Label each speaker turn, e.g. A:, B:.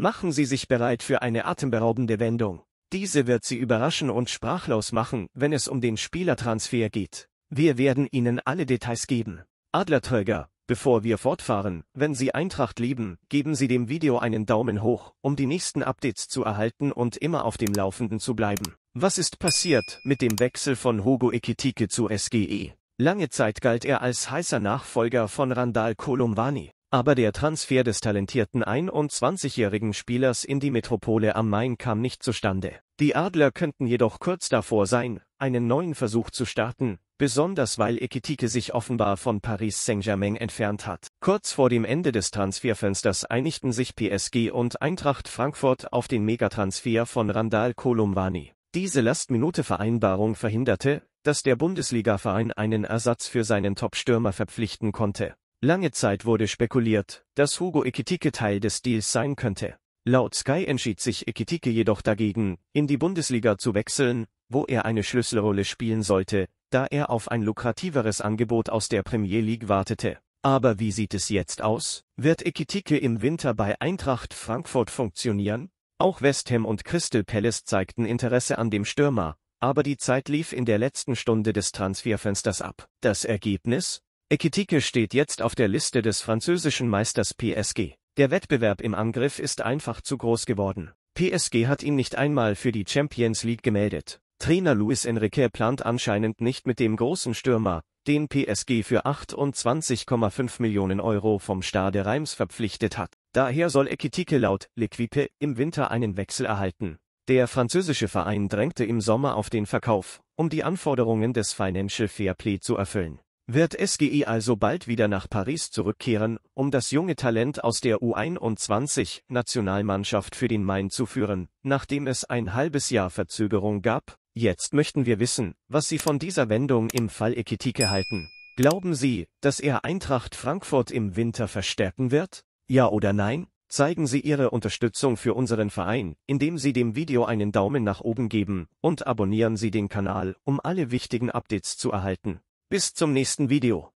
A: Machen Sie sich bereit für eine atemberaubende Wendung. Diese wird Sie überraschen und sprachlos machen, wenn es um den Spielertransfer geht. Wir werden Ihnen alle Details geben. Adlerträger, bevor wir fortfahren, wenn Sie Eintracht lieben, geben Sie dem Video einen Daumen hoch, um die nächsten Updates zu erhalten und immer auf dem Laufenden zu bleiben. Was ist passiert mit dem Wechsel von Hugo Ekitike zu SGE? Lange Zeit galt er als heißer Nachfolger von Randall Kolumwani. Aber der Transfer des talentierten 21-jährigen Spielers in die Metropole am Main kam nicht zustande. Die Adler könnten jedoch kurz davor sein, einen neuen Versuch zu starten, besonders weil Ekitike sich offenbar von Paris Saint-Germain entfernt hat. Kurz vor dem Ende des Transferfensters einigten sich PSG und Eintracht Frankfurt auf den Megatransfer von Randall Kolumwani. Diese Lastminute-Vereinbarung verhinderte, dass der Bundesligaverein einen Ersatz für seinen Top-Stürmer verpflichten konnte. Lange Zeit wurde spekuliert, dass Hugo Ekitike Teil des Deals sein könnte. Laut Sky entschied sich Ekitike jedoch dagegen, in die Bundesliga zu wechseln, wo er eine Schlüsselrolle spielen sollte, da er auf ein lukrativeres Angebot aus der Premier League wartete. Aber wie sieht es jetzt aus? Wird Ekitike im Winter bei Eintracht Frankfurt funktionieren? Auch West Ham und Crystal Palace zeigten Interesse an dem Stürmer, aber die Zeit lief in der letzten Stunde des Transferfensters ab. Das Ergebnis? Ekitike steht jetzt auf der Liste des französischen Meisters PSG. Der Wettbewerb im Angriff ist einfach zu groß geworden. PSG hat ihn nicht einmal für die Champions League gemeldet. Trainer Luis Enrique plant anscheinend nicht mit dem großen Stürmer, den PSG für 28,5 Millionen Euro vom Stade Reims verpflichtet hat. Daher soll Ekitike laut L'Equipe im Winter einen Wechsel erhalten. Der französische Verein drängte im Sommer auf den Verkauf, um die Anforderungen des Financial Fair Play zu erfüllen wird SGE also bald wieder nach Paris zurückkehren, um das junge Talent aus der U21-Nationalmannschaft für den Main zu führen, nachdem es ein halbes Jahr Verzögerung gab? Jetzt möchten wir wissen, was Sie von dieser Wendung im Fall Ekitike halten. Glauben Sie, dass er Eintracht Frankfurt im Winter verstärken wird? Ja oder nein? Zeigen Sie Ihre Unterstützung für unseren Verein, indem Sie dem Video einen Daumen nach oben geben und abonnieren Sie den Kanal, um alle wichtigen Updates zu erhalten. Bis zum nächsten Video.